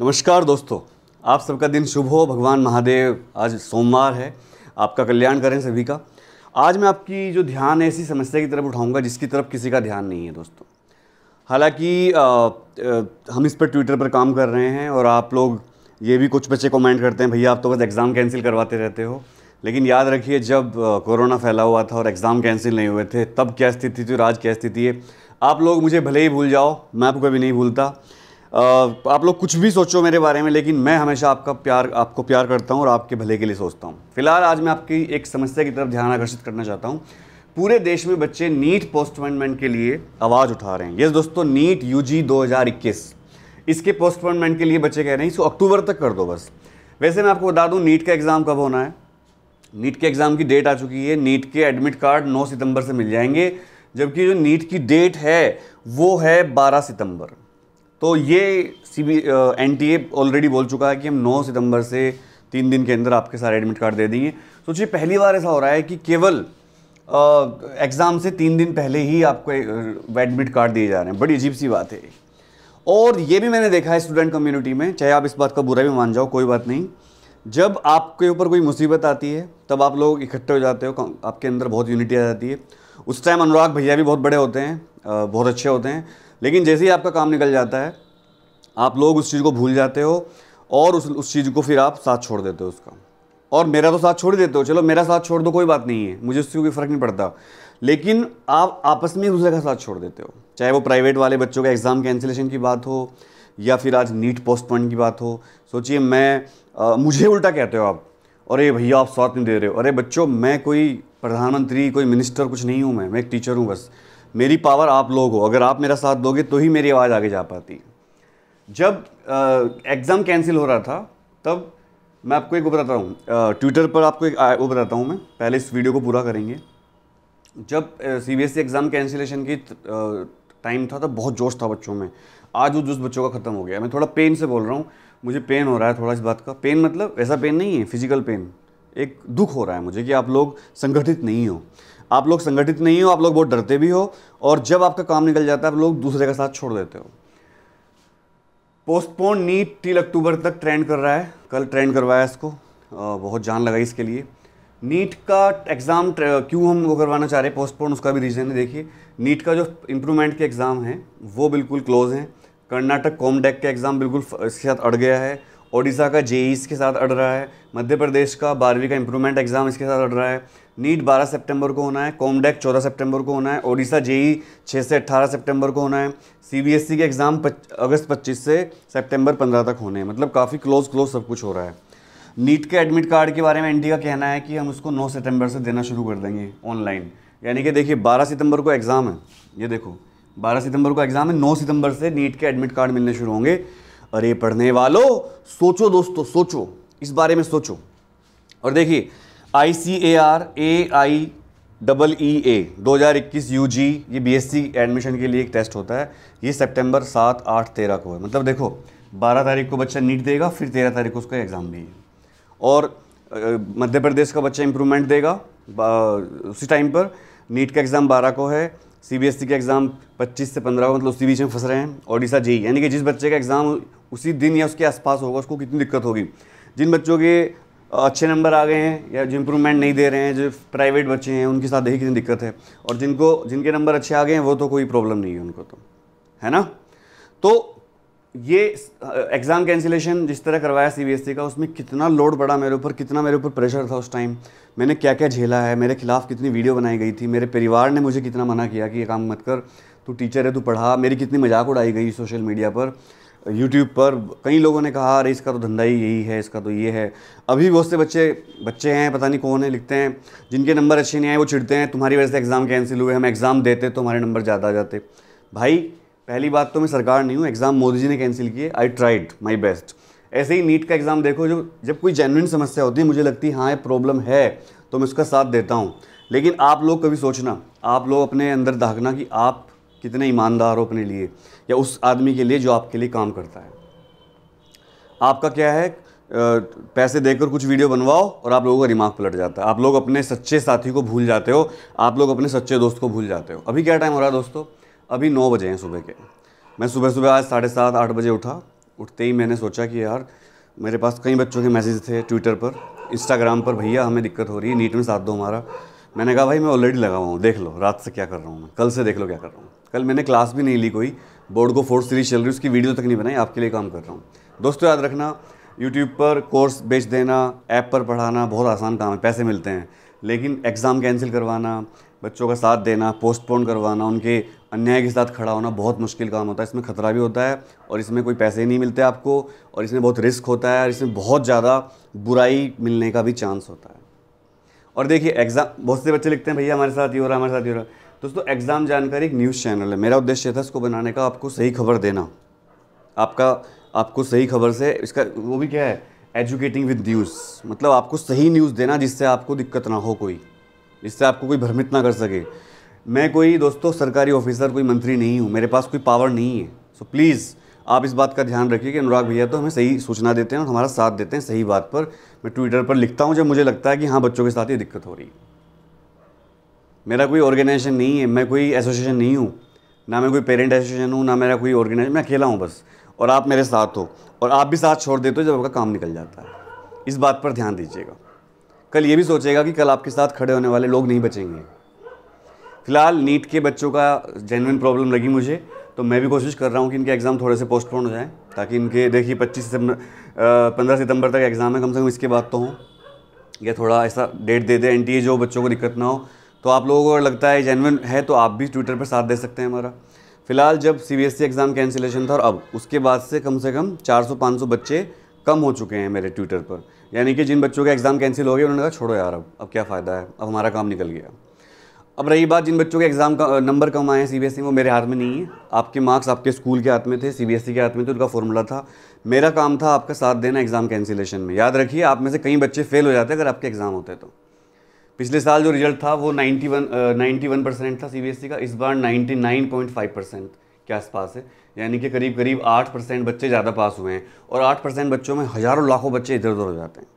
नमस्कार दोस्तों आप सबका दिन शुभ हो भगवान महादेव आज सोमवार है आपका कल्याण करें सभी का आज मैं आपकी जो ध्यान है ऐसी समस्या की तरफ उठाऊंगा जिसकी तरफ किसी का ध्यान नहीं है दोस्तों हालांकि हम इस पर ट्विटर पर काम कर रहे हैं और आप लोग ये भी कुछ बच्चे कमेंट करते हैं भैया आप तो बस एग्ज़ाम कैंसिल करवाते रहते हो लेकिन याद रखिए जब कोरोना फैला हुआ था और एग्ज़ाम कैंसिल नहीं हुए थे तब क्या स्थिति थी और तो आज क्या स्थिति है आप लोग मुझे भले ही भूल जाओ मैं आपको कभी नहीं भूलता आप लोग कुछ भी सोचो मेरे बारे में लेकिन मैं हमेशा आपका प्यार आपको प्यार करता हूँ और आपके भले के लिए सोचता हूँ फिलहाल आज मैं आपकी एक समस्या की तरफ ध्यान आकर्षित करना चाहता हूँ पूरे देश में बच्चे नीट पोस्टमेंटमेंट के लिए आवाज़ उठा रहे हैं यस दोस्तों नीट यू जी इसके पोस्टमेंटमेंट के लिए बच्चे कह रहे हैं इसको अक्टूबर तक कर दो बस वैसे मैं आपको बता दूँ नीट का एग्ज़ाम कब होना है नीट के एग्ज़ाम की डेट आ चुकी है नीट के एडमिट कार्ड 9 सितंबर से मिल जाएंगे जबकि जो नीट की डेट है वो है 12 सितंबर तो ये C B N T already बोल चुका है कि हम 9 सितंबर से तीन दिन के अंदर आपके सारे एडमिट कार्ड दे देंगे सोचिए पहली बार ऐसा हो रहा है कि केवल एग्ज़ाम से तीन दिन पहले ही आपको एडमिट कार्ड दिए जा रहे हैं बड़ी अजीब सी बात है और ये भी मैंने देखा है स्टूडेंट कम्युनिटी में चाहे आप इस बात का बुरा भी मान जाओ कोई बात नहीं जब आपके ऊपर कोई मुसीबत आती है तब आप लोग इकट्ठे हो जाते हो आपके अंदर बहुत यूनिटी आ जाती है उस टाइम अनुराग भैया भी बहुत बड़े होते हैं बहुत अच्छे होते हैं लेकिन जैसे ही आपका काम निकल जाता है आप लोग उस चीज़ को भूल जाते हो और उस उस चीज़ को फिर आप साथ छोड़ देते हो उसका और मेरा तो साथ छोड़ ही देते हो चलो मेरा साथ छोड़ दो कोई बात नहीं है मुझे उससे कोई फ़र्क नहीं पड़ता लेकिन आप आपस में एक दूसरे का साथ छोड़ देते हो चाहे वो प्राइवेट वाले बच्चों का एग्ज़ाम कैंसिलेशन की बात हो या फिर आज नीट पोस्टपोन की बात हो सोचिए मैं आ, मुझे उल्टा कहते हो आप अरे भैया आप साथ नहीं दे रहे हो अरे बच्चों मैं कोई प्रधानमंत्री कोई मिनिस्टर कुछ नहीं हूँ मैं मैं एक टीचर हूँ बस मेरी पावर आप लोग हो अगर आप मेरा साथ दोगे तो ही मेरी आवाज़ आगे जा पाती है जब एग्ज़ाम कैंसिल हो रहा था तब मैं आपको एक वो बताता हूँ ट्विटर पर आपको एक वो बताता हूँ मैं पहले इस वीडियो को पूरा करेंगे जब C B S exam cancellation की टाइम था तब बहुत जोश था बच्चों में आज वो जोश बच्चों का ख़त्म हो गया मैं थोड़ा पेन से बोल रहा हूँ मुझे पेन हो रहा है थोड़ा इस बात का पेन मतलब ऐसा पेन नहीं है फिजिकल पेन एक दुख हो रहा है मुझे कि आप लोग संगठित नहीं हो आप लोग संगठित नहीं हो आप लोग बहुत डरते भी हो और जब आपका काम निकल जाता है आप लोग दूसरे का साथ छोड़ देते हो पोस्टपोन नीट टिल अक्टूबर तक ट्रेंड कर रहा है कल ट्रेंड करवाया इसको बहुत जान लगाई इसके लिए नीट का एग्ज़ाम क्यों हम वो करवाना चाह रहे हैं पोस्टपोन उसका भी रीज़न है देखिए नीट का जो इम्प्रूवमेंट के एग्ज़ाम हैं वो बिल्कुल क्लोज हैं कर्नाटक कॉमडेक का एग्ज़ाम बिल्कुल इसके साथ अड़ गया है ओडिशा का जेईस e e के साथ अड़ रहा है मध्य प्रदेश का बारहवीं का इम्प्रूवमेंट एग्ज़ाम इसके साथ अड़ रहा है नीट 12 सितंबर को होना है कॉमडेक 14 सितंबर को होना है ओडिशा जेई 6 से 18 सितंबर को होना है सीबीएसई e के एग्ज़ाम अगस्त 25 से सितंबर 15 तक होने हैं मतलब काफ़ी क्लोज क्लोज सब कुछ हो रहा है नीट के एडमिट कार्ड के बारे में इंडिया का कहना है कि हम उसको 9 सितंबर से देना शुरू कर देंगे ऑनलाइन यानी कि देखिए 12 सितंबर को एग्ज़ाम है ये देखो 12 सितंबर को एग्ज़ाम है 9 सितंबर से नीट के एडमिट कार्ड मिलने शुरू होंगे अरे पढ़ने वालों सोचो दोस्तों सोचो इस बारे में सोचो और देखिए आई सी A R A I double E ए दो हज़ार इक्कीस यू जी ये बी एस सी एडमिशन के लिए एक टेस्ट होता है ये सितंबर सात आठ तेरह को है मतलब देखो बारह तारीख को बच्चा नीट देगा फिर तेरह तारीख को उसका एग्ज़ाम भी है और मध्य प्रदेश का बच्चा इम्प्रूवमेंट देगा उसी टाइम पर नीट का एग्ज़ाम बारह को है सी बी एस ई का एग्ज़ाम पच्चीस से पंद्रह को मतलब उसी बीच में फंस रहे हैं ओडिशा जी यानी कि जिस बच्चे का एग्ज़ाम उसी दिन या उसके आसपास होगा उसको कितनी दिक्कत होगी जिन बच्चों के अच्छे नंबर आ गए हैं या जो इम्प्रूवमेंट नहीं दे रहे हैं जो प्राइवेट बच्चे हैं उनके साथ यही कितनी दिक्कत है और जिनको जिनके नंबर अच्छे आ गए हैं वो तो कोई प्रॉब्लम नहीं है उनको तो है ना तो ये एग्ज़ाम कैंसिलेशन जिस तरह करवाया सी e का उसमें कितना लोड पड़ा मेरे ऊपर कितना मेरे ऊपर प्रेशर था उस टाइम मैंने क्या क्या झेला है मेरे खिलाफ़ कितनी वीडियो बनाई गई थी मेरे परिवार ने मुझे कितना मना किया कि ये काम मत कर तू टीचर है तू पढ़ा मेरी कितनी मजाक उड़ाई गई सोशल मीडिया पर यूट्यूब पर कई लोगों ने कहा अरे इसका तो धंधा ही यही है इसका तो ये है अभी बहुत से बच्चे बच्चे हैं पता नहीं कौन है लिखते हैं जिनके नंबर अच्छे नहीं आए वो चिढ़ते हैं तुम्हारी वजह से एग्ज़ाम कैंसिल हुए हम एग्ज़ाम देते तो हमारे नंबर ज़्यादा आ जाते भाई पहली बात तो मैं सरकार नहीं हूँ एग्ज़ाम मोदी जी ने कैंसिल किए आई ट्राइड माई बेस्ट ऐसे ही नीट का एग्ज़ाम देखो जो जब कोई जेनविन समस्या होती है मुझे लगती है हाँ ये प्रॉब्लम है तो मैं उसका साथ देता हूँ लेकिन आप लोग कभी सोचना आप लोग अपने अंदर दागना कि आप कितने ईमानदार हो अपने लिए या उस आदमी के लिए जो आपके लिए काम करता है आपका क्या है पैसे देकर कुछ वीडियो बनवाओ और आप लोगों का दिमाग पलट जाता है आप लोग अपने सच्चे साथी को भूल जाते हो आप लोग अपने सच्चे दोस्त को भूल जाते हो अभी क्या टाइम हो रहा है दोस्तों अभी नौ बजे हैं सुबह के मैं सुबह सुबह आज साढ़े सात आठ बजे उठा उठते ही मैंने सोचा कि यार मेरे पास कई बच्चों के मैसेज थे ट्विटर पर इंस्टाग्राम पर भैया हमें दिक्कत हो रही है नीट में साथ दो हमारा मैंने कहा भाई मैं ऑलरेडी लगा हुआ हूँ देख लो रात से क्या कर रहा हूँ मैं कल से देख लो क्या कर रहा हूँ कल मैंने क्लास भी नहीं ली कोई बोर्ड को फोर्थ सीरीज चल रही उसकी वीडियो तक नहीं बनाई आपके लिए काम कर रहा हूँ दोस्तों याद रखना यूट्यूब पर कोर्स बेच देना ऐप पर पढ़ाना बहुत आसान काम है पैसे मिलते हैं लेकिन एग्ज़ाम कैंसिल करवाना बच्चों का साथ देना पोस्टपोन करवाना उनके अन्याय के साथ खड़ा होना बहुत मुश्किल काम होता है इसमें खतरा भी होता है और इसमें कोई पैसे नहीं मिलते आपको और इसमें बहुत रिस्क होता है और इसमें बहुत ज़्यादा बुराई मिलने का भी चांस होता है और देखिए एग्जाम बहुत से बच्चे लिखते हैं भैया हमारे साथ ये हो रहा है हमारे साथ ये हो रहा है दोस्तों एग्ज़ाम जानकारी एक न्यूज़ चैनल है मेरा उद्देश्य था इसको बनाने का आपको सही खबर देना आपका आपको सही खबर से इसका वो भी क्या है एजुकेटिंग विद न्यूज़ मतलब आपको सही न्यूज़ देना जिससे आपको दिक्कत ना हो कोई जिससे आपको कोई भ्रमित ना कर सके मैं कोई दोस्तों सरकारी ऑफिसर कोई मंत्री नहीं हूँ मेरे पास कोई पावर नहीं है सो प्लीज़ आप इस बात का ध्यान रखिए कि अनुराग भैया तो हमें सही सूचना देते हैं और हमारा साथ देते हैं सही बात पर मैं ट्विटर पर लिखता हूँ जब मुझे लगता है कि हाँ बच्चों के साथ ये दिक्कत हो रही है मेरा कोई ऑर्गेनाइजेशन नहीं है मैं कोई एसोसिएशन नहीं हूँ ना मैं कोई पेरेंट एसोसिएशन हूँ ना मेरा कोई ऑर्गेनाइज मैं अकेला हूँ बस और आप मेरे साथ हो और आप भी साथ छोड़ देते हो जब आपका काम निकल जाता है इस बात पर ध्यान दीजिएगा कल ये भी सोचेगा कि कल आपके साथ खड़े होने वाले लोग नहीं बचेंगे फिलहाल नीट के बच्चों का जेनविन प्रॉब्लम लगी मुझे तो मैं भी कोशिश कर रहा हूँ कि इनके एग्ज़ाम थोड़े से पोस्टपोन हो जाएँ ताकि इनके देखिए पच्चीस सितंबर पंद्रह सितंबर तक एग्ज़ाम है कम से कम इसके बाद तो हों या थोड़ा ऐसा डेट दे दें एन टी जो बच्चों को दिक्कत ना हो तो आप लोगों को अगर लगता है जेनविन है तो आप भी ट्विटर पर साथ दे सकते हैं हमारा फिलहाल जब C B S E exam cancellation था और अब उसके बाद से कम से कम 400-500 बच्चे कम हो चुके हैं मेरे ट्विटर पर यानी कि जिन बच्चों का एग्ज़ाम कैंसिल हो गया उन्होंने कहा छोड़ो यार अब अब क्या फ़ायदा है अब हमारा काम निकल गया अब रही बात जिन बच्चों के एग्ज़ाम का नंबर कम आए हैं सीबीएसई e, वो मेरे हाथ में नहीं है आपके मार्क्स आपके स्कूल के हाथ में थे सीबीएसई e के हाथ में थे उनका फॉर्मूला था मेरा काम था आपका साथ देना एग्ज़ाम कैंसिलेशन में याद रखिए आप में से कई बच्चे फेल हो जाते अगर आपके एग्ज़ाम होते तो पिछले साल जो रिजल्ट था वो नाइन्टी वन परसेंट था सी e का इस बार नाइन्टी परसेंट के आसपास है यानी कि करीब करीब आठ परसेंट बच्चे ज़्यादा पास हुए हैं और आठ परसेंट बच्चों में हज़ारों लाखों बच्चे इधर उधर हो जाते हैं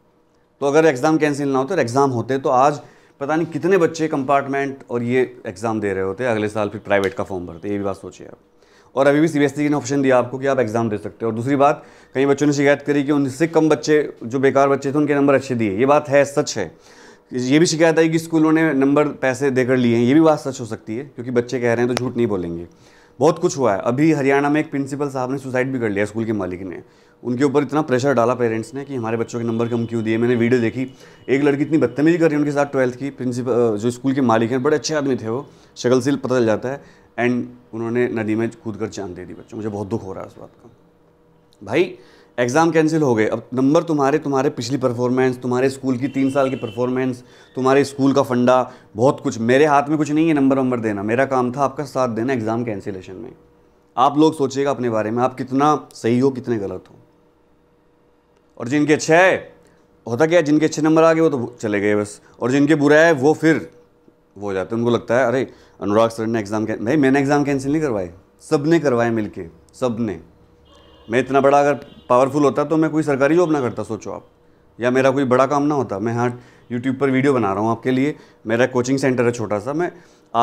तो अगर एग्ज़ाम कैंसिल ना तो होते और एग्ज़ाम होते तो आज पता नहीं कितने बच्चे कंपार्टमेंट और ये एग्ज़ाम दे रहे होते हैं अगले साल फिर प्राइवेट का फॉर्म भरते ये भी बात सोचिए आप और अभी भी सी ने ऑप्शन दिया आपको कि आप एग्ज़ाम दे सकते हो और दूसरी बात कई बच्चों ने शिकायत करी कि उनसे कम बच्चे जो बेकार बच्चे थे उनके नंबर अच्छे दिए ये बात है सच है ये भी शिकायत आई कि स्कूलों ने नंबर पैसे देकर लिए हैं ये भी बात सच हो सकती है क्योंकि बच्चे कह रहे हैं तो झूठ नहीं बोलेंगे बहुत कुछ हुआ है अभी हरियाणा में एक प्रिंसिपल साहब ने सुसाइड भी कर लिया स्कूल के मालिक ने उनके ऊपर इतना प्रेशर डाला पेरेंट्स ने कि हमारे बच्चों के नंबर कम क्यों दिए मैंने वीडियो देखी एक लड़की इतनी बदतमीजी कर रही है उनके साथ ट्वेल्थ की प्रिंसिपल जो स्कूल के मालिक हैं बड़े अच्छे आदमी थे वो शक्ल से पता चल जाता है एंड उन्होंने नदी में कूद कर चांद दे दी बच्चों मुझे बहुत दुख हो रहा है उस बात का भाई एग्ज़ाम कैंसिल हो गए अब नंबर तुम्हारे तुम्हारे पिछली परफॉर्मेंस तुम्हारे स्कूल की तीन साल की परफॉर्मेंस तुम्हारे स्कूल का फंडा बहुत कुछ मेरे हाथ में कुछ नहीं है नंबर वंबर देना मेरा काम था आपका साथ देना एग्ज़ाम कैंसिलेशन में आप लोग सोचिएगा अपने बारे में आप कितना सही हो कितने गलत हो और जिनके अच्छे है होता क्या जिनके अच्छे नंबर आ गए वो तो चले गए बस और जिनके बुरा है वो फिर वो हो जाते हैं उनको लगता है अरे अनुराग सर ने एग्ज़ाम भाई मैंने एग्ज़ाम कैंसिल नहीं करवाए सब ने करवाए मिल के सब ने मैं इतना बड़ा अगर पावरफुल होता तो मैं कोई सरकारी जॉब ना करता सोचो आप या मेरा कोई बड़ा काम ना होता मैं हाँ यूट्यूब पर वीडियो बना रहा हूँ आपके लिए मेरा कोचिंग सेंटर है छोटा सा मैं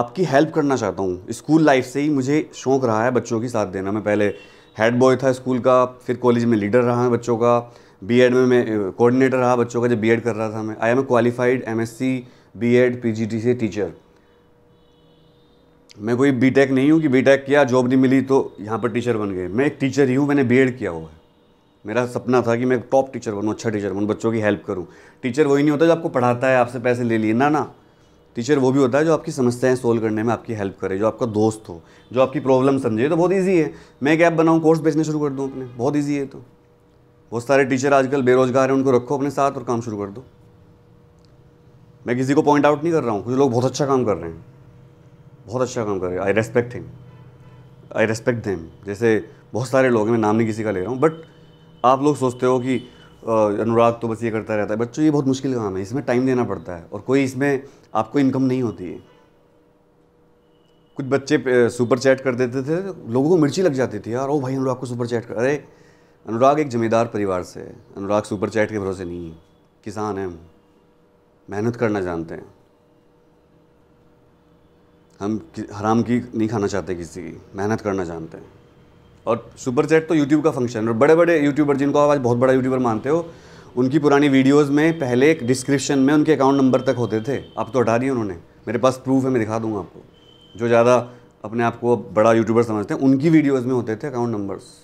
आपकी हेल्प करना चाहता हूँ स्कूल लाइफ से ही मुझे शौक़ रहा है बच्चों की साथ देना मैं पहले हेड बॉय था स्कूल का फिर कॉलेज में लीडर रहा है बच्चों का बीएड में मैं कोऑर्डिनेटर रहा बच्चों का जब बीएड कर रहा था मैं I am a qualified P G T से टीचर मैं कोई बी टेक नहीं हूँ कि बी टेक किया जॉब नहीं मिली तो यहाँ पर टीचर बन गए मैं एक टीचर ही हूँ मैंने बी एड किया हुआ है मेरा सपना था कि मैं टॉप टीचर बनूँ अच्छा टीचर बनूँ बच्चों की हेल्प करूँ टीचर वही नहीं होता जो आपको पढ़ाता है आपसे पैसे ले लिए ना ना टीचर वो भी होता है जो आपकी समस्याएं सोल्व करने में आपकी हेल्प करे जो आपका दोस्त हो जो आपकी प्रॉब्लम समझे तो बहुत ईजी है मैं एक ऐप बनाऊँ कोर्स बेचने शुरू कर दूँ अपने बहुत ईजी है तो बहुत सारे टीचर आजकल बेरोजगार हैं उनको रखो अपने साथ और काम शुरू कर दो मैं किसी को पॉइंट आउट नहीं कर रहा हूँ कुछ लोग बहुत अच्छा काम कर रहे हैं बहुत अच्छा काम कर रहे हैं I respect him I respect them जैसे बहुत सारे लोग हैं मैं नाम नहीं किसी का ले रहा हूँ बट आप लोग सोचते हो कि अनुराग तो बस ये करता रहता है बच्चों ये बहुत मुश्किल काम है इसमें टाइम देना पड़ता है और कोई इसमें आपको इनकम नहीं होती है कुछ बच्चे सुपर चैट कर देते थे लोगों को मिर्ची लग जाती थी यार ओ भाई अनुराग को सुपर चैट कर अरे अनुराग एक ज़मींदार परिवार से है अनुराग सुपर चैट के भरोसे नहीं है किसान हैं मेहनत करना जानते हैं हम हराम की नहीं खाना चाहते किसी की मेहनत करना जानते हैं और सुपर चैट तो यूट्यूब का फंक्शन है और बड़े बड़े यूट्यूबर जिनको आप आज बहुत बड़ा यूट्यूबर मानते हो उनकी पुरानी वीडियोस में पहले एक डिस्क्रिप्शन में उनके अकाउंट नंबर तक होते थे अब तो हटा दिए उन्होंने मेरे पास प्रूफ है मैं दिखा दूंगा आपको जो ज़्यादा अपने आप को बड़ा यूट्यूबर समझते हैं उनकी वीडियोज़ में होते थे अकाउंट नंबर्स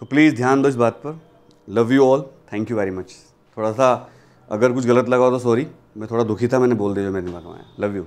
सो प्लीज़ ध्यान दो इस बात पर love you all thank you very much थोड़ा सा अगर कुछ गलत लगा हो तो सॉरी मैं थोड़ा दुखी था मैंने बोल दिया जो मैंने मंगवाया लव यू